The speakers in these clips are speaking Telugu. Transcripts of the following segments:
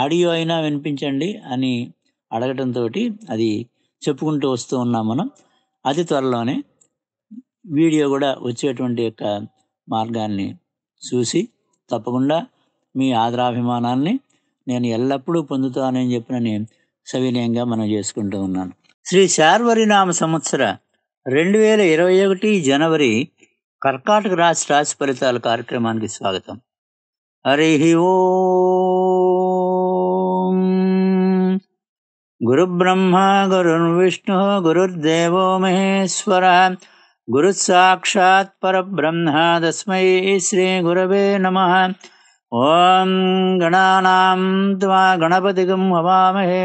ఆడియో అయినా వినిపించండి అని అడగటంతో అది చెప్పుకుంటూ వస్తూ ఉన్నాం మనం అతి త్వరలోనే వీడియో కూడా వచ్చేటువంటి యొక్క మార్గాన్ని చూసి తప్పకుండా మీ ఆదరాభిమానాన్ని నేను ఎల్లప్పుడూ పొందుతానని చెప్పినని సవినయంగా మనం చేసుకుంటూ ఉన్నాను శ్రీ నామ సంవత్సర రెండు వేల ఇరవై ఒకటి జనవరి కర్కాటక రాశి రాశి ఫలితాల కార్యక్రమానికి స్వాగతం హరి ఓ गुरुब्रह्मा गुरुर्विष्णुः गुरुर्देवो महेश्वरः परब्रह्म तस्मै श्रीगुरवे नमः ॐ गणानां त्वा गणपतिगं भवामहे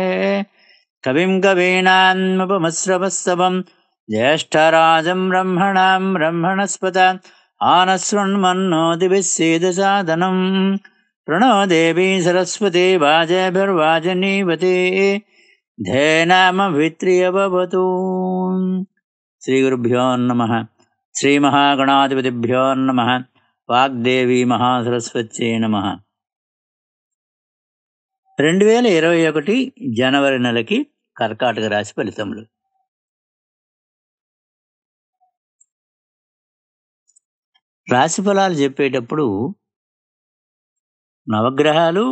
कविं कवीनान्मुपमस्रपस्सवम् ज्येष्ठराजं ब्रह्मणां ब्रह्मणस्पत आनश्रुण्मन्नोति विः प्रणो देवी सरस्वती वाजेभिर्वाचिनीवती శ్రీ గురుభ్యో నమ మహాగణాధిపతిభ్యో నమ వాగ్దేవి మహాసరస్వతి నమ రెండు వేల ఇరవై ఒకటి జనవరి నెలకి కర్కాటక రాశి ఫలితములు రాశి ఫలాలు చెప్పేటప్పుడు నవగ్రహాలు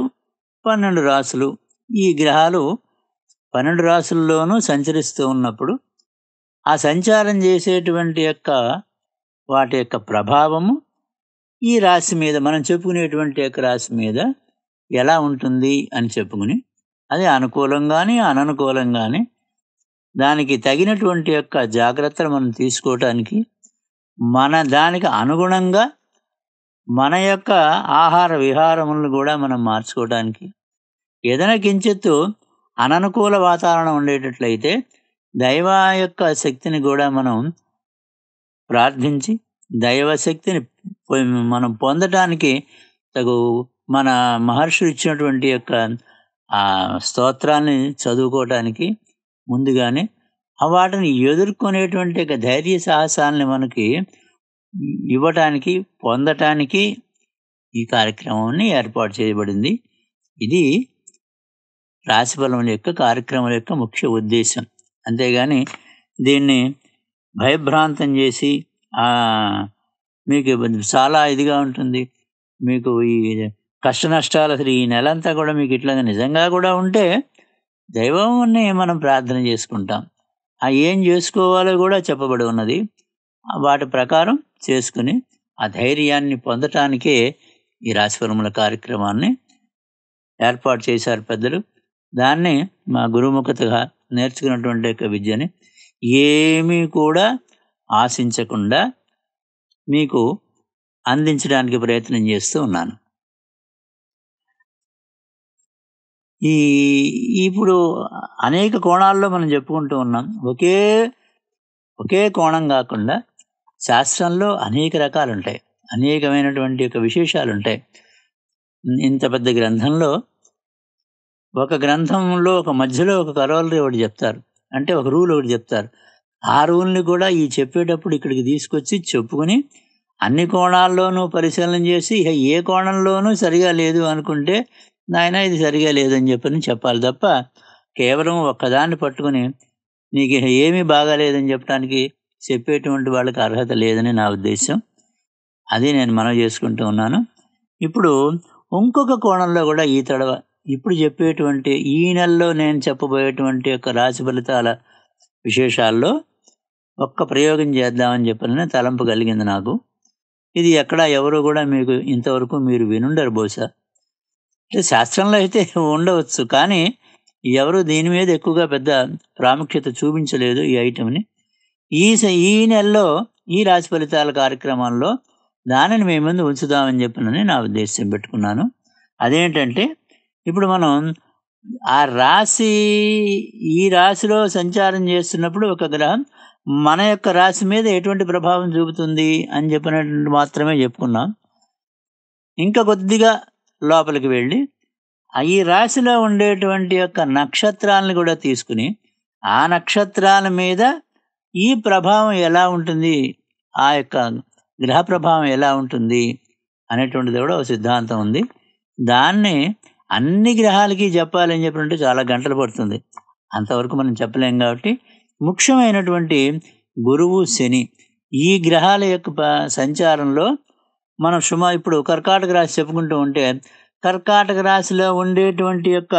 పన్నెండు రాసులు ఈ గ్రహాలు పన్నెండు రాసుల్లోనూ సంచరిస్తూ ఉన్నప్పుడు ఆ సంచారం చేసేటువంటి యొక్క వాటి యొక్క ప్రభావము ఈ రాశి మీద మనం చెప్పుకునేటువంటి యొక్క రాశి మీద ఎలా ఉంటుంది అని చెప్పుకుని అది అనుకూలంగానే అననుకూలంగానే దానికి తగినటువంటి యొక్క జాగ్రత్తలు మనం తీసుకోవటానికి మన దానికి అనుగుణంగా మన యొక్క ఆహార విహారములను కూడా మనం మార్చుకోవడానికి ఏదైనా కించెత్తు అననుకూల వాతావరణం ఉండేటట్లయితే దైవ యొక్క శక్తిని కూడా మనం ప్రార్థించి దైవ శక్తిని మనం పొందటానికి తగు మన మహర్షులు ఇచ్చినటువంటి యొక్క ఆ స్తోత్రాన్ని చదువుకోవటానికి ముందుగానే వాటిని ఎదుర్కొనేటువంటి యొక్క ధైర్య సాహసాలని మనకి ఇవ్వటానికి పొందటానికి ఈ కార్యక్రమాన్ని ఏర్పాటు చేయబడింది ఇది రాశిఫలం యొక్క కార్యక్రమం యొక్క ముఖ్య ఉద్దేశం అంతేగాని దీన్ని భయభ్రాంతం చేసి మీకు చాలా ఇదిగా ఉంటుంది మీకు ఈ కష్ట నష్టాలు అసలు ఈ నెల అంతా కూడా మీకు ఇట్లా నిజంగా కూడా ఉంటే దైవం మనం ప్రార్థన చేసుకుంటాం ఆ ఏం చేసుకోవాలో కూడా చెప్పబడి ఉన్నది వాటి ప్రకారం చేసుకుని ఆ ధైర్యాన్ని పొందటానికే ఈ రాశిఫలముల కార్యక్రమాన్ని ఏర్పాటు చేశారు పెద్దలు దాన్ని మా గురుముఖతగా నేర్చుకున్నటువంటి యొక్క విద్యని ఏమీ కూడా ఆశించకుండా మీకు అందించడానికి ప్రయత్నం చేస్తూ ఉన్నాను ఈ ఇప్పుడు అనేక కోణాల్లో మనం చెప్పుకుంటూ ఉన్నాం ఒకే ఒకే కోణం కాకుండా శాస్త్రంలో అనేక రకాలు ఉంటాయి అనేకమైనటువంటి యొక్క విశేషాలు ఉంటాయి ఇంత పెద్ద గ్రంథంలో ఒక గ్రంథంలో ఒక మధ్యలో ఒక కరోలరీ ఒకటి చెప్తారు అంటే ఒక రూల్ ఒకటి చెప్తారు ఆ రూల్ని కూడా ఈ చెప్పేటప్పుడు ఇక్కడికి తీసుకొచ్చి చెప్పుకొని అన్ని కోణాల్లోనూ పరిశీలన చేసి ఏ కోణంలోనూ సరిగా లేదు అనుకుంటే నాయన ఇది సరిగా లేదని చెప్పని చెప్పాలి తప్ప కేవలం ఒక్కదాన్ని పట్టుకుని నీకు ఏమీ బాగాలేదని చెప్పడానికి చెప్పేటువంటి వాళ్ళకి అర్హత లేదని నా ఉద్దేశం అది నేను మనం చేసుకుంటూ ఉన్నాను ఇప్పుడు ఇంకొక కోణంలో కూడా ఈ తడవ ఇప్పుడు చెప్పేటువంటి ఈ నెలలో నేను చెప్పబోయేటువంటి యొక్క రాశి ఫలితాల విశేషాల్లో ఒక్క ప్రయోగం చేద్దామని చెప్పిన తలంపు కలిగింది నాకు ఇది ఎక్కడ ఎవరు కూడా మీకు ఇంతవరకు మీరు వినుండరు బహుశా అంటే శాస్త్రంలో అయితే ఉండవచ్చు కానీ ఎవరు దీని మీద ఎక్కువగా పెద్ద ప్రాముఖ్యత చూపించలేదు ఈ ఐటెంని ఈ ఈ నెలలో ఈ రాశి ఫలితాల కార్యక్రమాల్లో దానిని మీ ముందు ఉంచుదామని చెప్పినని నా ఉద్దేశం పెట్టుకున్నాను అదేంటంటే ఇప్పుడు మనం ఆ రాశి ఈ రాశిలో సంచారం చేస్తున్నప్పుడు ఒక గ్రహం మన యొక్క రాశి మీద ఎటువంటి ప్రభావం చూపుతుంది అని చెప్పినటువంటి మాత్రమే చెప్పుకున్నాం ఇంకా కొద్దిగా లోపలికి వెళ్ళి ఈ రాశిలో ఉండేటువంటి యొక్క నక్షత్రాలను కూడా తీసుకుని ఆ నక్షత్రాల మీద ఈ ప్రభావం ఎలా ఉంటుంది ఆ యొక్క గ్రహ ప్రభావం ఎలా ఉంటుంది అనేటువంటిది కూడా ఒక సిద్ధాంతం ఉంది దాన్ని అన్ని గ్రహాలకి చెప్పాలని చెప్పినట్టు చాలా గంటలు పడుతుంది అంతవరకు మనం చెప్పలేం కాబట్టి ముఖ్యమైనటువంటి గురువు శని ఈ గ్రహాల యొక్క సంచారంలో మనం సుమా ఇప్పుడు కర్కాటక రాశి చెప్పుకుంటూ ఉంటే కర్కాటక రాశిలో ఉండేటువంటి యొక్క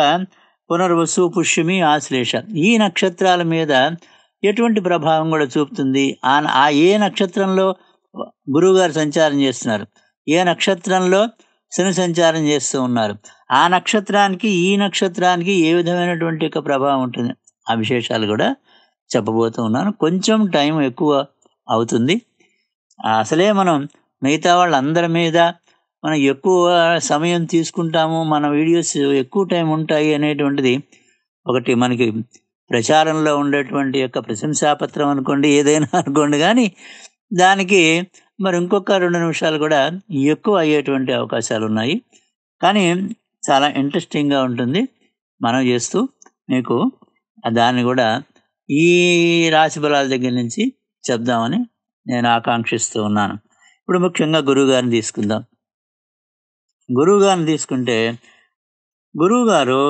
పునర్వసు పుష్యమి ఆశ్లేష ఈ నక్షత్రాల మీద ఎటువంటి ప్రభావం కూడా చూపుతుంది ఆ ఏ నక్షత్రంలో గురువుగారు సంచారం చేస్తున్నారు ఏ నక్షత్రంలో శని సంచారం చేస్తూ ఉన్నారు ఆ నక్షత్రానికి ఈ నక్షత్రానికి ఏ విధమైనటువంటి యొక్క ప్రభావం ఉంటుంది ఆ విశేషాలు కూడా చెప్పబోతూ ఉన్నాను కొంచెం టైం ఎక్కువ అవుతుంది అసలే మనం మిగతా వాళ్ళందరి మీద మనం ఎక్కువ సమయం తీసుకుంటాము మన వీడియోస్ ఎక్కువ టైం ఉంటాయి అనేటువంటిది ఒకటి మనకి ప్రచారంలో ఉండేటువంటి యొక్క ప్రశంసాపత్రం అనుకోండి ఏదైనా అనుకోండి కానీ దానికి మరి ఇంకొక రెండు నిమిషాలు కూడా ఎక్కువ అయ్యేటువంటి అవకాశాలు ఉన్నాయి కానీ చాలా ఇంట్రెస్టింగ్గా ఉంటుంది మనం చేస్తూ మీకు దాన్ని కూడా ఈ రాశి బలాల దగ్గర నుంచి చెప్దామని నేను ఆకాంక్షిస్తూ ఉన్నాను ఇప్పుడు ముఖ్యంగా గురువుగారిని తీసుకుందాం గురువుగారిని తీసుకుంటే గురువుగారు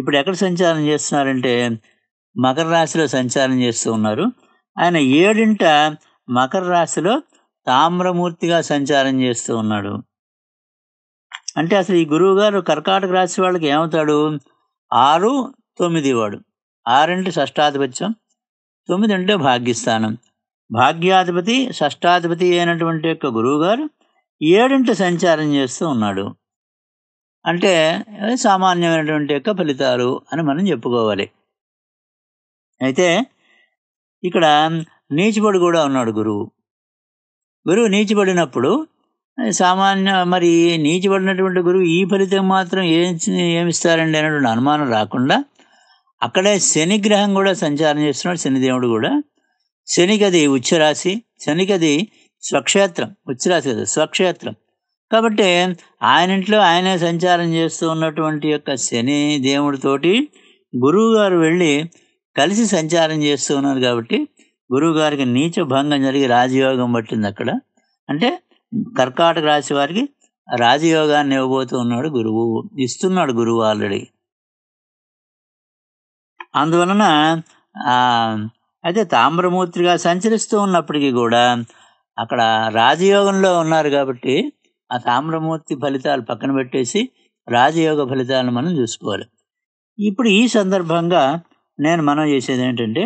ఇప్పుడు ఎక్కడ సంచారం చేస్తున్నారంటే మకర రాశిలో సంచారం చేస్తూ ఉన్నారు ఆయన ఏడింట మకర రాశిలో తామ్రమూర్తిగా సంచారం చేస్తూ ఉన్నాడు అంటే అసలు ఈ గురువు గారు కర్కాటక రాశి వాళ్ళకి ఏమవుతాడు ఆరు తొమ్మిది వాడు ఆరంటే షష్టాధిపత్యం తొమ్మిది అంటే భాగ్యస్థానం భాగ్యాధిపతి షష్టాధిపతి అయినటువంటి యొక్క గురువు గారు ఏడింటి సంచారం చేస్తూ ఉన్నాడు అంటే సామాన్యమైనటువంటి యొక్క ఫలితాలు అని మనం చెప్పుకోవాలి అయితే ఇక్కడ నీచుపడు కూడా ఉన్నాడు గురువు గురువు నీచిపడినప్పుడు సామాన్య మరి నీచిపడినటువంటి గురువు ఈ ఫలితం మాత్రం ఏం ఏమిస్తారండి అనేటువంటి అనుమానం రాకుండా అక్కడే శనిగ్రహం కూడా సంచారం చేస్తున్నాడు శనిదేవుడు కూడా శనికి ఉచ్చరాశి శనికది అది స్వక్షేత్రం ఉచ్చరాశి కదా స్వక్షేత్రం కాబట్టి ఆయన ఇంట్లో ఆయనే సంచారం చేస్తూ ఉన్నటువంటి యొక్క శని దేవుడితోటి గురువు గారు వెళ్ళి కలిసి సంచారం చేస్తూ ఉన్నారు కాబట్టి గురువు గారికి నీచ భంగం జరిగి రాజయోగం పట్టింది అక్కడ అంటే కర్కాటక రాశి వారికి రాజయోగాన్ని ఇవ్వబోతూ ఉన్నాడు గురువు ఇస్తున్నాడు గురువు ఆల్రెడీ అందువలన అయితే తామ్రమూర్తిగా సంచరిస్తూ ఉన్నప్పటికీ కూడా అక్కడ రాజయోగంలో ఉన్నారు కాబట్టి ఆ తామ్రమూర్తి ఫలితాలు పక్కన పెట్టేసి రాజయోగ ఫలితాలను మనం చూసుకోవాలి ఇప్పుడు ఈ సందర్భంగా నేను మనం చేసేది ఏంటంటే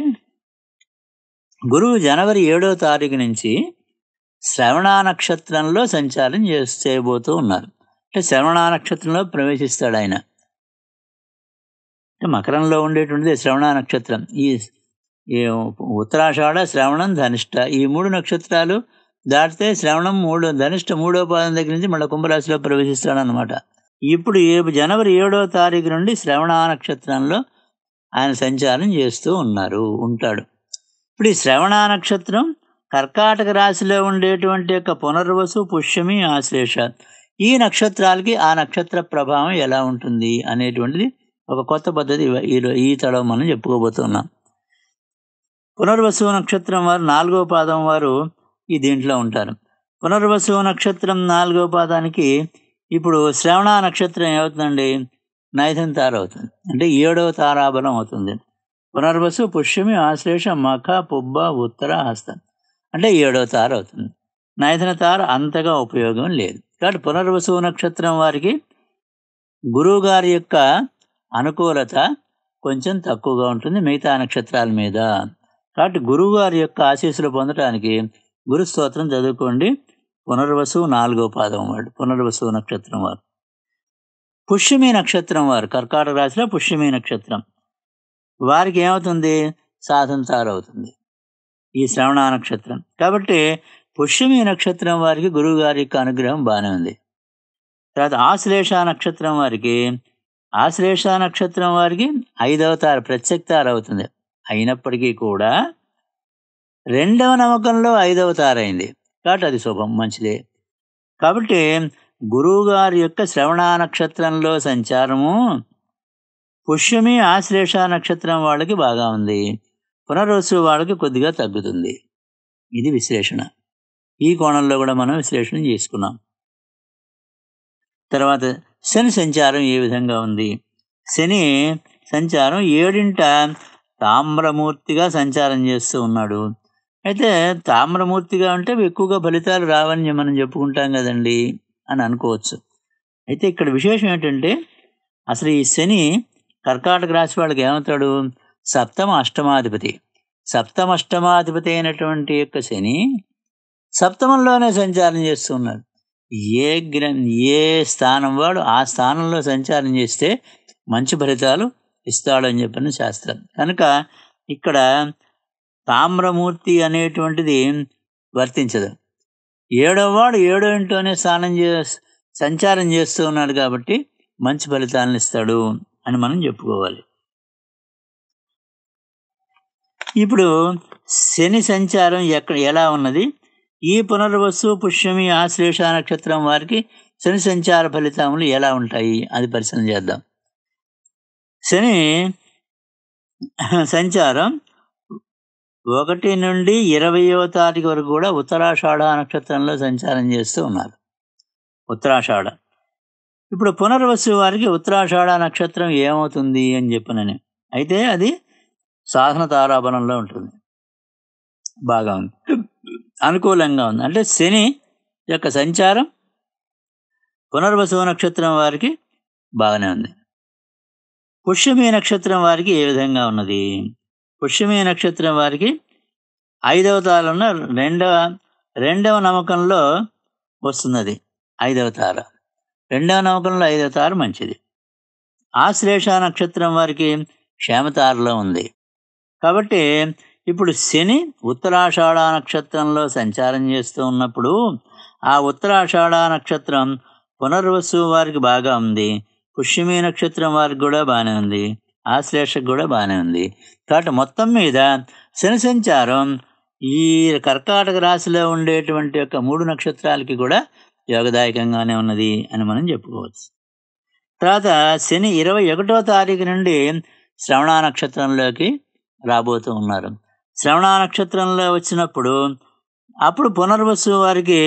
గురువు జనవరి ఏడో తారీఖు నుంచి శ్రవణ నక్షత్రంలో సంచారం చేయబోతూ ఉన్నారు అంటే శ్రవణ నక్షత్రంలో ప్రవేశిస్తాడు ఆయన మకరంలో ఉండేటువంటిది శ్రవణ నక్షత్రం ఈ ఉత్తరాషాఢ శ్రవణం ధనిష్ట ఈ మూడు నక్షత్రాలు దాటితే శ్రవణం మూడో ధనిష్ట మూడో పాదం దగ్గర నుంచి మళ్ళీ కుంభరాశిలో ప్రవేశిస్తాడు అనమాట ఇప్పుడు ఏ జనవరి ఏడో తారీఖు నుండి శ్రవణ నక్షత్రంలో ఆయన సంచారం చేస్తూ ఉన్నారు ఉంటాడు ఇప్పుడు ఈ శ్రవణ నక్షత్రం కర్కాటక రాశిలో ఉండేటువంటి యొక్క పునర్వసు పుష్యమి ఆశ్లేష ఈ నక్షత్రాలకి ఆ నక్షత్ర ప్రభావం ఎలా ఉంటుంది అనేటువంటిది ఒక కొత్త పద్ధతి ఈ తడవ మనం చెప్పుకోబోతున్నాం పునర్వసు నక్షత్రం వారు నాలుగో పాదం వారు ఈ దీంట్లో ఉంటారు పునర్వసు నక్షత్రం నాలుగో పాదానికి ఇప్పుడు శ్రవణ నక్షత్రం ఏమవుతుందండి నైతం తారవుతుంది అంటే ఏడవ తారాబలం అవుతుంది పునర్వసు పుష్యమి ఆశ్లేష మఖ పుబ్బ ఉత్తర హస్తం అంటే ఏడవ తార అవుతుంది నైదన తార అంతగా ఉపయోగం లేదు కాబట్టి పునర్వసు నక్షత్రం వారికి గురువుగారి యొక్క అనుకూలత కొంచెం తక్కువగా ఉంటుంది మిగతా నక్షత్రాల మీద కాబట్టి గురువుగారి యొక్క ఆశీస్సులు పొందడానికి గురు స్తోత్రం చదువుకోండి పునర్వసు నాలుగో పాదం వాడు పునర్వసు నక్షత్రం వారు పుష్యమి నక్షత్రం వారు కర్కాటక రాశిలో పుష్యమి నక్షత్రం వారికి ఏమవుతుంది సాధన అవుతుంది ఈ శ్రవణ నక్షత్రం కాబట్టి పుష్యమి నక్షత్రం వారికి గురువు గారి యొక్క అనుగ్రహం బాగానే ఉంది తర్వాత ఆశ్లేష నక్షత్రం వారికి ఆశ్లేష నక్షత్రం వారికి తార ప్రత్యక్ తారవుతుంది అయినప్పటికీ కూడా రెండవ నమ్మకంలో ఐదవతారైంది కాబట్టి అది శుభం మంచిది కాబట్టి గురువుగారి యొక్క శ్రవణ నక్షత్రంలో సంచారము పుష్యమి ఆశ్లేష నక్షత్రం వాళ్ళకి బాగా ఉంది పునర్వసు వాళ్ళకి కొద్దిగా తగ్గుతుంది ఇది విశ్లేషణ ఈ కోణంలో కూడా మనం విశ్లేషణ చేసుకున్నాం తర్వాత శని సంచారం ఏ విధంగా ఉంది శని సంచారం ఏడింట తామ్రమూర్తిగా సంచారం చేస్తూ ఉన్నాడు అయితే తామ్రమూర్తిగా ఉంటే ఎక్కువగా ఫలితాలు రావని మనం చెప్పుకుంటాం కదండి అని అనుకోవచ్చు అయితే ఇక్కడ విశేషం ఏంటంటే అసలు ఈ శని కర్కాటక రాశి వాళ్ళకి ఏమవుతాడు సప్తమ అష్టమాధిపతి సప్తమ అష్టమాధిపతి అయినటువంటి యొక్క శని సప్తమంలోనే సంచారం చేస్తున్నాడు ఏ గ్ర ఏ స్థానం వాడు ఆ స్థానంలో సంచారం చేస్తే మంచి ఫలితాలు ఇస్తాడు అని చెప్పిన శాస్త్రం కనుక ఇక్కడ తామ్రమూర్తి అనేటువంటిది వర్తించదు ఏడో వాడు ఏడో ఇంట్లోనే స్నానం చే సంచారం చేస్తూ ఉన్నాడు కాబట్టి మంచి ఫలితాలను ఇస్తాడు అని మనం చెప్పుకోవాలి ఇప్పుడు శని సంచారం ఎక్కడ ఎలా ఉన్నది ఈ పునర్వసు పుష్యమి ఆశ్లేష నక్షత్రం వారికి శని సంచార ఫలితములు ఎలా ఉంటాయి అది పరిశీలన చేద్దాం శని సంచారం ఒకటి నుండి ఇరవయో తారీఖు వరకు కూడా ఉత్తరాషాఢ నక్షత్రంలో సంచారం చేస్తూ ఉన్నారు ఉత్తరాషాఢ ఇప్పుడు పునర్వసు వారికి ఉత్తరాషాఢ నక్షత్రం ఏమవుతుంది అని చెప్పినని అయితే అది సాధన తారాబలంలో ఉంటుంది బాగా ఉంది అనుకూలంగా ఉంది అంటే శని యొక్క సంచారం పునర్వసు నక్షత్రం వారికి బాగానే ఉంది పుష్యమీ నక్షత్రం వారికి ఏ విధంగా ఉన్నది పుష్యమీ నక్షత్రం వారికి ఐదవ తారలో రెండవ రెండవ నమ్మకంలో వస్తున్నది ఐదవ తార రెండవ నౌకంలో ఐదవ తారు మంచిది ఆశ్లేష నక్షత్రం వారికి క్షేమతారులో ఉంది కాబట్టి ఇప్పుడు శని ఉత్తరాషాఢ నక్షత్రంలో సంచారం చేస్తూ ఉన్నప్పుడు ఆ ఉత్తరాషాఢ నక్షత్రం పునర్వసు వారికి బాగా ఉంది పుష్యమి నక్షత్రం వారికి కూడా బాగానే ఉంది ఆశ్లేషకు కూడా బాగానే ఉంది కాబట్టి మొత్తం మీద శని సంచారం ఈ కర్కాటక రాశిలో ఉండేటువంటి యొక్క మూడు నక్షత్రాలకి కూడా యోగదాయకంగానే ఉన్నది అని మనం చెప్పుకోవచ్చు తర్వాత శని ఇరవై ఒకటో తారీఖు నుండి శ్రవణ నక్షత్రంలోకి రాబోతూ ఉన్నారు శ్రవణ నక్షత్రంలో వచ్చినప్పుడు అప్పుడు పునర్వసు వారికి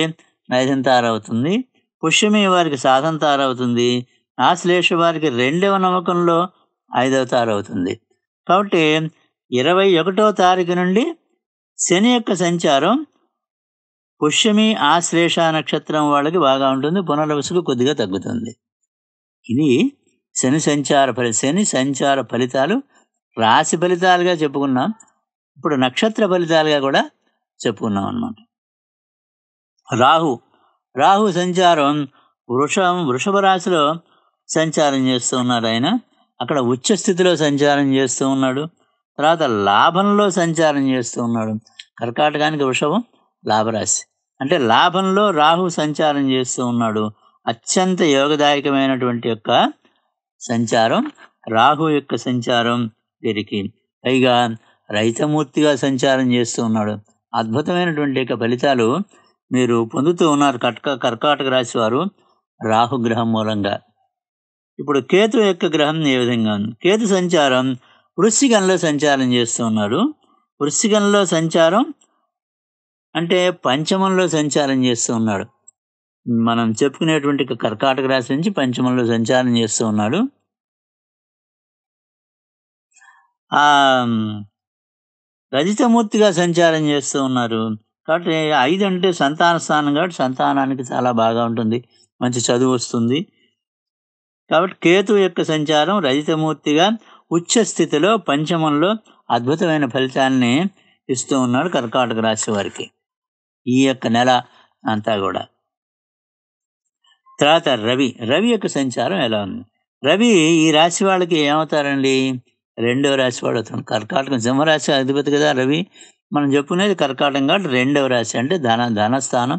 తయారవుతుంది పుష్యమి వారికి సాధన సాధంతారవుతుంది ఆశ్లేష వారికి రెండవ నమ్మకంలో ఐదవ తారవుతుంది కాబట్టి ఇరవై ఒకటో తారీఖు నుండి శని యొక్క సంచారం పుష్యమి ఆశ్లేష నక్షత్రం వాళ్ళకి బాగా ఉంటుంది పునర్వసుకు కొద్దిగా తగ్గుతుంది ఇది శని సంచార ఫలి శని సంచార ఫలితాలు రాశి ఫలితాలుగా చెప్పుకున్నాం ఇప్పుడు నక్షత్ర ఫలితాలుగా కూడా చెప్పుకున్నాం అనమాట రాహు రాహు సంచారం వృషం వృషభ రాశిలో సంచారం చేస్తూ ఉన్నాడు ఆయన అక్కడ ఉచ్చస్థితిలో స్థితిలో సంచారం చేస్తూ ఉన్నాడు తర్వాత లాభంలో సంచారం చేస్తూ ఉన్నాడు కర్కాటకానికి వృషభం లాభరాశి అంటే లాభంలో రాహు సంచారం చేస్తూ ఉన్నాడు అత్యంత యోగదాయకమైనటువంటి యొక్క సంచారం రాహు యొక్క సంచారం వీరికి పైగా రైతమూర్తిగా సంచారం చేస్తూ ఉన్నాడు అద్భుతమైనటువంటి యొక్క ఫలితాలు మీరు పొందుతూ ఉన్నారు కట్క కర్కాటక రాశి వారు రాహుగ్రహం మూలంగా ఇప్పుడు కేతు యొక్క గ్రహం ఏ విధంగా ఉంది కేతు సంచారం వృశ్చికంలో సంచారం చేస్తూ ఉన్నాడు వృశ్చికంలో సంచారం అంటే పంచమంలో సంచారం చేస్తూ ఉన్నాడు మనం చెప్పుకునేటువంటి కర్కాటక రాశి నుంచి పంచమంలో సంచారం చేస్తూ ఉన్నాడు ఆ రజితమూర్తిగా సంచారం చేస్తూ ఉన్నారు కాబట్టి ఐదు అంటే సంతాన స్థానం కాబట్టి సంతానానికి చాలా బాగా ఉంటుంది మంచి చదువు వస్తుంది కాబట్టి కేతు యొక్క సంచారం రజితమూర్తిగా ఉచ్చ స్థితిలో పంచమంలో అద్భుతమైన ఫలితాన్ని ఇస్తూ ఉన్నాడు కర్కాటక రాశి వారికి ఈ యొక్క నెల అంతా కూడా తర్వాత రవి రవి యొక్క సంచారం ఎలా ఉంది రవి ఈ రాశి వాళ్ళకి ఏమవుతారండి రెండవ రాశి వాడు అవుతాడు కర్కాటకం సింహరాశి అధిపతి కదా రవి మనం చెప్పుకునేది కర్కాటకం కాబట్టి రెండవ రాశి అంటే ధన ధనస్థానం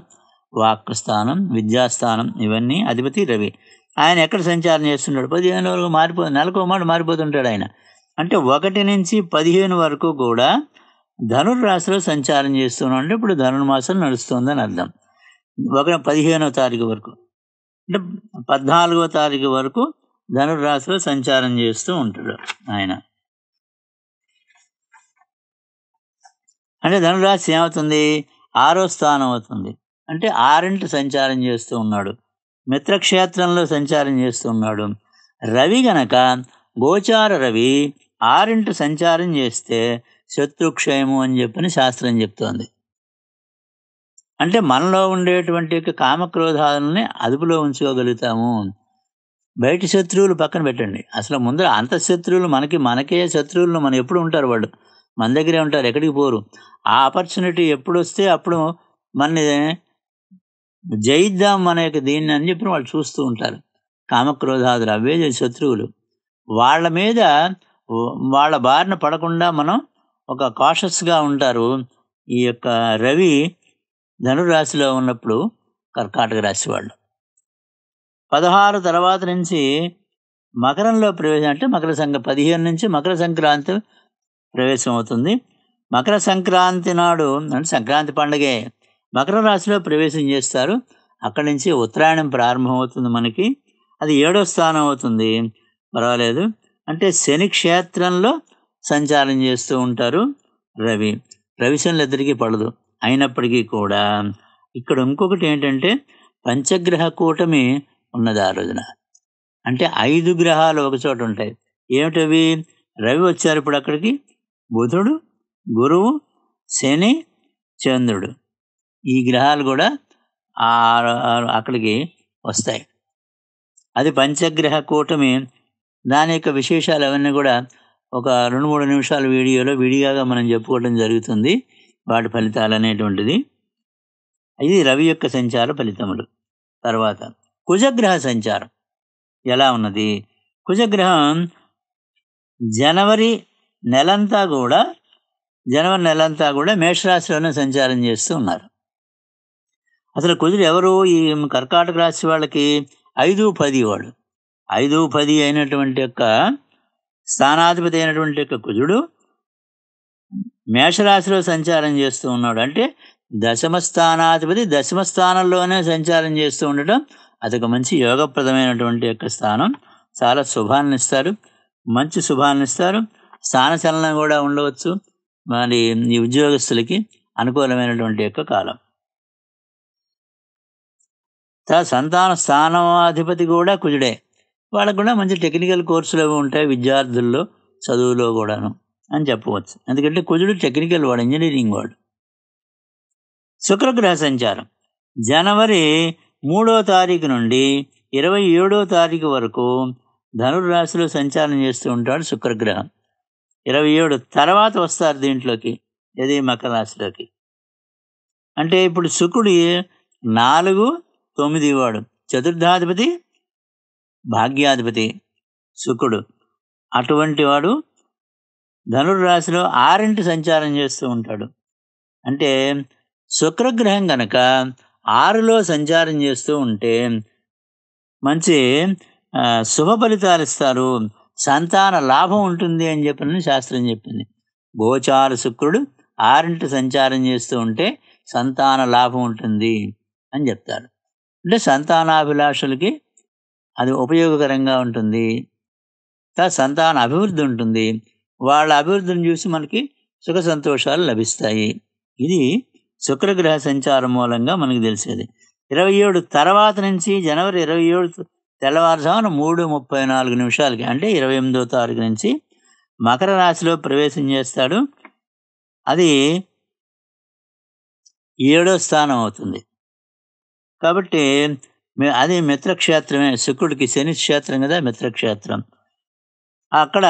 వాక్స్థానం విద్యాస్థానం ఇవన్నీ అధిపతి రవి ఆయన ఎక్కడ సంచారం చేస్తున్నాడు పదిహేను వరకు మారిపో నెలకు మాట మారిపోతుంటాడు ఆయన అంటే ఒకటి నుంచి పదిహేను వరకు కూడా ధనుర్రాశిలో సంచారం చేస్తున్నాం అంటే ఇప్పుడు ధనుర్మాసం నడుస్తుందని అర్థం ఒక పదిహేనో తారీఖు వరకు అంటే పద్నాలుగో తారీఖు వరకు ధనుర్రాశిలో సంచారం చేస్తూ ఉంటాడు ఆయన అంటే ధనురాశి ఏమవుతుంది ఆరో స్థానం అవుతుంది అంటే ఆరింటి సంచారం చేస్తూ ఉన్నాడు మిత్రక్షేత్రంలో సంచారం చేస్తూ ఉన్నాడు రవి గనక గోచార రవి ఆరింటి సంచారం చేస్తే శత్రుక్షయము అని చెప్పని శాస్త్రం చెప్తోంది అంటే మనలో ఉండేటువంటి కామక్రోధాలని అదుపులో ఉంచుకోగలుగుతాము బయటి శత్రువులు పక్కన పెట్టండి అసలు ముందర అంత శత్రువులు మనకి మనకే శత్రువులను మనం ఎప్పుడు ఉంటారు వాళ్ళు మన దగ్గరే ఉంటారు ఎక్కడికి పోరు ఆ ఆపర్చునిటీ ఎప్పుడు వస్తే అప్పుడు మనని జయిద్దాం మన యొక్క దీన్ని అని చెప్పి వాళ్ళు చూస్తూ ఉంటారు కామక్రోధాదులు అవే శత్రువులు వాళ్ళ మీద వాళ్ళ బారిన పడకుండా మనం ఒక కాషస్గా ఉంటారు ఈ యొక్క రవి ధనురాశిలో ఉన్నప్పుడు కర్కాటక రాశి వాళ్ళు పదహారు తర్వాత నుంచి మకరంలో ప్రవేశం అంటే మకర సంక్ర పదిహేను నుంచి మకర సంక్రాంతి ప్రవేశం అవుతుంది మకర సంక్రాంతి నాడు అంటే సంక్రాంతి పండుగే మకర రాశిలో ప్రవేశం చేస్తారు అక్కడి నుంచి ఉత్తరాయణం ప్రారంభమవుతుంది మనకి అది ఏడో స్థానం అవుతుంది పర్వాలేదు అంటే శని క్షేత్రంలో సంచారం చేస్తూ ఉంటారు రవి రవిశనులు ఇద్దరికీ పడదు అయినప్పటికీ కూడా ఇక్కడ ఇంకొకటి ఏంటంటే పంచగ్రహ కూటమి ఉన్నది ఆ రోజున అంటే ఐదు గ్రహాలు ఒకచోట ఉంటాయి ఏమిటవి రవి వచ్చారు ఇప్పుడు అక్కడికి బుధుడు గురువు శని చంద్రుడు ఈ గ్రహాలు కూడా అక్కడికి వస్తాయి అది పంచగ్రహ కూటమి దాని యొక్క విశేషాలు అవన్నీ కూడా ఒక రెండు మూడు నిమిషాల వీడియోలో విడిగా మనం చెప్పుకోవడం జరుగుతుంది వాటి ఫలితాలు అనేటువంటిది ఇది రవి యొక్క సంచార ఫలితములు తర్వాత కుజగ్రహ సంచారం ఎలా ఉన్నది కుజగ్రహం జనవరి నెలంతా కూడా జనవరి నెలంతా కూడా మేషరాశిలోనే సంచారం చేస్తూ ఉన్నారు అసలు కుజుడు ఎవరు ఈ కర్కాటక రాశి వాళ్ళకి ఐదు పది వాడు ఐదు పది అయినటువంటి యొక్క స్థానాధిపతి అయినటువంటి యొక్క కుజుడు మేషరాశిలో సంచారం చేస్తూ ఉన్నాడు అంటే దశమ స్థానాధిపతి దశమ స్థానంలోనే సంచారం చేస్తూ ఉండటం అదొక మంచి యోగప్రదమైనటువంటి యొక్క స్థానం చాలా శుభాన్ని ఇస్తారు మంచి శుభాన్ని ఇస్తారు స్థానచలనం కూడా ఉండవచ్చు మరి ఈ ఉద్యోగస్తులకి అనుకూలమైనటువంటి యొక్క కాలం సంతాన స్థానాధిపతి కూడా కుజుడే వాళ్ళకు కూడా మంచి టెక్నికల్ కోర్సులు అవి ఉంటాయి విద్యార్థుల్లో చదువులో కూడాను అని చెప్పవచ్చు ఎందుకంటే కుజుడు టెక్నికల్ వాడు ఇంజనీరింగ్ వాడు శుక్రగ్రహ సంచారం జనవరి మూడో తారీఖు నుండి ఇరవై ఏడో తారీఖు వరకు ధనుర్రాశిలో సంచారం చేస్తూ ఉంటాడు శుక్రగ్రహం ఇరవై ఏడు తర్వాత వస్తారు దీంట్లోకి ఇది మకర రాశిలోకి అంటే ఇప్పుడు శుక్రుడు నాలుగు తొమ్మిది వాడు చతుర్థాధిపతి భాగ్యాధిపతి శుక్రుడు అటువంటి వాడు ధనుర్రాశిలో ఆరింటి సంచారం చేస్తూ ఉంటాడు అంటే శుక్రగ్రహం గనక ఆరులో సంచారం చేస్తూ ఉంటే మంచి శుభ ఫలితాలు ఇస్తారు సంతాన లాభం ఉంటుంది అని చెప్పని శాస్త్రం చెప్పింది గోచార శుక్రుడు ఆరింటి సంచారం చేస్తూ ఉంటే సంతాన లాభం ఉంటుంది అని చెప్తారు అంటే సంతానాభిలాషులకి అది ఉపయోగకరంగా ఉంటుంది సంతాన అభివృద్ధి ఉంటుంది వాళ్ళ అభివృద్ధిని చూసి మనకి సుఖ సంతోషాలు లభిస్తాయి ఇది శుక్రగ్రహ సంచారం మూలంగా మనకు తెలిసేది ఇరవై ఏడు తర్వాత నుంచి జనవరి ఇరవై ఏడు తెల్లవారుజామున మూడు ముప్పై నాలుగు నిమిషాలకి అంటే ఇరవై ఎనిమిదో తారీఖు నుంచి మకర రాశిలో ప్రవేశం చేస్తాడు అది ఏడో స్థానం అవుతుంది కాబట్టి అది మిత్రక్షేత్రమే శుక్రుడికి శని క్షేత్రం కదా మిత్రక్షేత్రం అక్కడ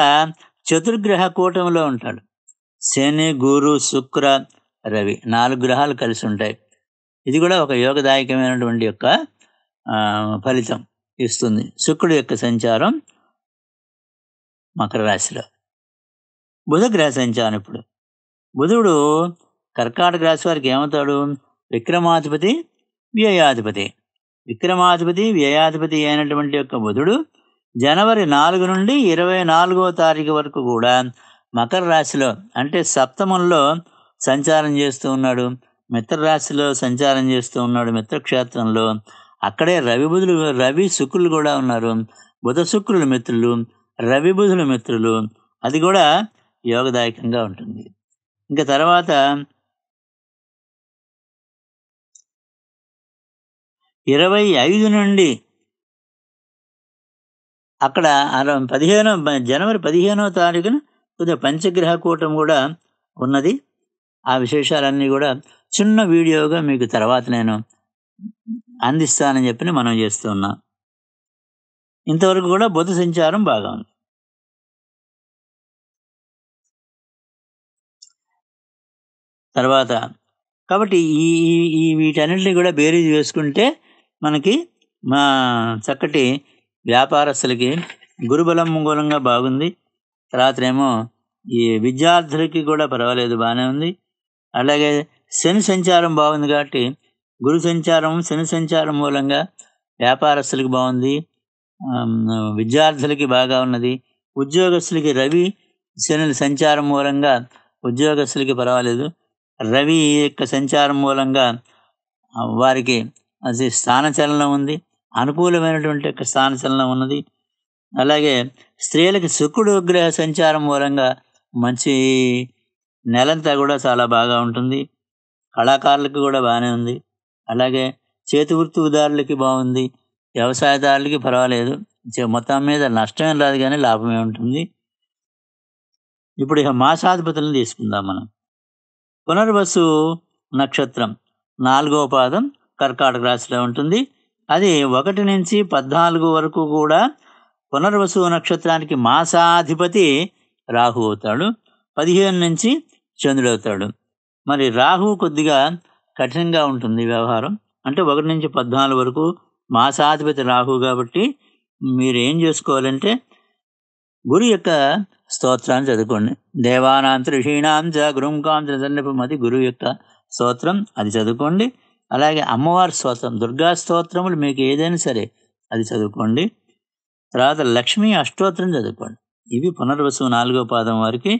చతుర్గ్రహ కూటమిలో ఉంటాడు శని గురు శుక్ర రవి నాలుగు గ్రహాలు కలిసి ఉంటాయి ఇది కూడా ఒక యోగదాయకమైనటువంటి యొక్క ఫలితం ఇస్తుంది శుక్రుడు యొక్క సంచారం మకర రాశిలో బుధ గ్రహ సంచారం ఇప్పుడు బుధుడు కర్కాటక రాశి వారికి ఏమవుతాడు విక్రమాధిపతి వ్యయాధిపతి విక్రమాధిపతి వ్యయాధిపతి అయినటువంటి యొక్క బుధుడు జనవరి నాలుగు నుండి ఇరవై నాలుగో తారీఖు వరకు కూడా మకర రాశిలో అంటే సప్తమంలో సంచారం చేస్తూ ఉన్నాడు మిత్రరాశిలో సంచారం చేస్తూ ఉన్నాడు మిత్రక్షేత్రంలో అక్కడే రవి బుధులు రవి శుక్రులు కూడా ఉన్నారు బుధ శుక్రులు మిత్రులు రవి బుధుల మిత్రులు అది కూడా యోగదాయకంగా ఉంటుంది ఇంకా తర్వాత ఇరవై ఐదు నుండి అక్కడ పదిహేనో జనవరి పదిహేనో తారీఖున కొద్దిగా పంచగ్రహ కూటం కూడా ఉన్నది ఆ విశేషాలన్నీ కూడా చిన్న వీడియోగా మీకు తర్వాత నేను అందిస్తానని చెప్పి మనం చేస్తున్నా ఇంతవరకు కూడా బుధ సంచారం బాగా ఉంది తర్వాత కాబట్టి ఈ ఈ వీటన్నిటిని కూడా బేరీజ్ వేసుకుంటే మనకి మా చక్కటి వ్యాపారస్తులకి గురుబలం మూలంగా బాగుంది తర్వాత ఏమో ఈ విద్యార్థులకి కూడా పర్వాలేదు బాగానే ఉంది అలాగే శని సంచారం బాగుంది కాబట్టి గురు సంచారం శని సంచారం మూలంగా వ్యాపారస్తులకి బాగుంది విద్యార్థులకి బాగా ఉన్నది ఉద్యోగస్తులకి రవి శని సంచారం మూలంగా ఉద్యోగస్తులకి పర్వాలేదు రవి యొక్క సంచారం మూలంగా వారికి అది స్థానచలనం ఉంది అనుకూలమైనటువంటి స్థానచలనం ఉన్నది అలాగే స్త్రీలకు శుక్రుడు గ్రహ సంచారం మూలంగా మంచి నెలంతా కూడా చాలా బాగా ఉంటుంది కళాకారులకు కూడా బాగానే ఉంది అలాగే చేతి వృత్తిదారులకి బాగుంది వ్యవసాయదారులకి పర్వాలేదు మొత్తం మీద నష్టమే రాదు కానీ లాభమే ఉంటుంది ఇప్పుడు ఇక మాసాధిపతులను తీసుకుందాం మనం పునర్వసు నక్షత్రం నాలుగో పాదం కర్కాటక రాశిలో ఉంటుంది అది ఒకటి నుంచి పద్నాలుగు వరకు కూడా పునర్వసు నక్షత్రానికి మాసాధిపతి రాహు అవుతాడు పదిహేను నుంచి చంద్రుడు అవుతాడు మరి రాహు కొద్దిగా కఠినంగా ఉంటుంది వ్యవహారం అంటే ఒకటి నుంచి పద్నాలుగు వరకు మాసాధిపతి రాహు కాబట్టి మీరు ఏం చేసుకోవాలంటే గురు యొక్క స్తోత్రాన్ని చదువుకోండి దేవానాంత ఋషీణాంత చ గురుంకాం గురువు యొక్క స్తోత్రం అది చదువుకోండి అలాగే అమ్మవారి స్తోత్రం దుర్గా స్తోత్రములు మీకు ఏదైనా సరే అది చదువుకోండి తర్వాత లక్ష్మీ అష్టోత్తరం చదువుకోండి ఇవి పునర్వసు నాలుగో పాదం వారికి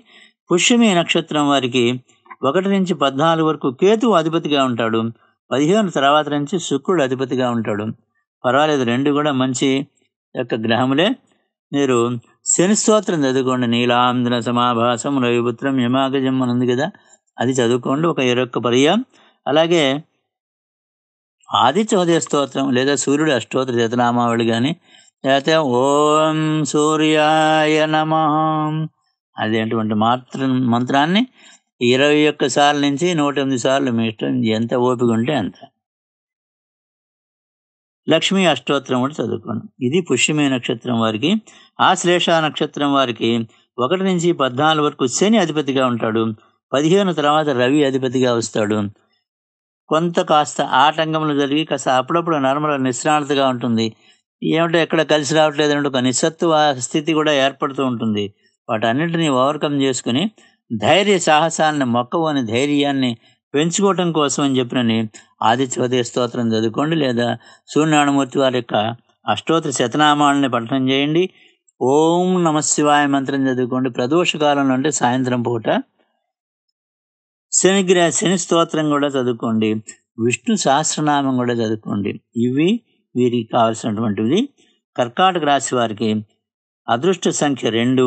పుష్యమి నక్షత్రం వారికి ఒకటి నుంచి పద్నాలుగు వరకు కేతు అధిపతిగా ఉంటాడు పదిహేను తర్వాత నుంచి శుక్రుడు అధిపతిగా ఉంటాడు పర్వాలేదు రెండు కూడా మంచి యొక్క గ్రహములే మీరు శని స్తోత్రం చదువుకోండి నీలాంధ్ర సమాభాసం రవిపుత్రం యమాగజం అని ఉంది కదా అది చదువుకోండి ఒక ఇరొక్క పర్య అలాగే ఆదిత్యోదయ చౌదరి స్తోత్రం లేదా సూర్యుడు అష్టోత్ర చేతనామావళి కానీ లేకపోతే ఓం సూర్యాయ నమ అదేటువంటి మాత్ర మంత్రాన్ని ఇరవై ఒక్క సార్లు నుంచి నూట ఎనిమిది సార్లు మీ ఇష్టం ఎంత ఓపిక ఉంటే అంత లక్ష్మీ అష్టోత్తరం కూడా చదువుకోండి ఇది పుష్యమే నక్షత్రం వారికి ఆ శ్లేష నక్షత్రం వారికి ఒకటి నుంచి పద్నాలుగు వరకు శని అధిపతిగా ఉంటాడు పదిహేను తర్వాత రవి అధిపతిగా వస్తాడు కొంత కాస్త ఆటంకములు జరిగి కాస్త అప్పుడప్పుడు నర్మల నిశ్రాంతగా ఉంటుంది ఏమిటో ఎక్కడ కలిసి రావట్లేదు అంటే ఒక నిస్సత్వ స్థితి కూడా ఏర్పడుతూ ఉంటుంది వాటన్నింటినీ ఓవర్కమ్ చేసుకుని ధైర్య సాహసాలను మొక్కవు ధైర్యాన్ని పెంచుకోవటం కోసం అని చెప్పినని ఆదిత్యోదయ స్తోత్రం చదువుకోండి లేదా సూర్యనారాయణమూర్తి వారి యొక్క అష్టోత్తర శతనామాలని పఠనం చేయండి ఓం నమశివాయ శివాయ మంత్రం చదువుకోండి ప్రదోషకాలంలో అంటే సాయంత్రం పూట శనిగ్రహ శని స్తోత్రం కూడా చదువుకోండి విష్ణు సహస్రనామం కూడా చదువుకోండి ఇవి వీరికి కావాల్సినటువంటివి కర్కాటక రాశి వారికి అదృష్ట సంఖ్య రెండు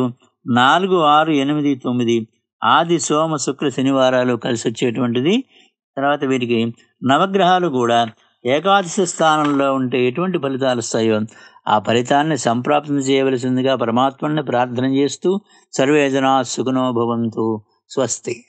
నాలుగు ఆరు ఎనిమిది తొమ్మిది ఆది సోమ శుక్ర శనివారాలు కలిసి వచ్చేటువంటిది తర్వాత వీరికి నవగ్రహాలు కూడా ఏకాదశి స్థానంలో ఉంటే ఎటువంటి ఫలితాలు వస్తాయో ఆ ఫలితాన్ని సంప్రాప్తం చేయవలసిందిగా పరమాత్మని ప్రార్థన చేస్తూ సర్వేజనా సుఖనోభవంతో స్వస్తి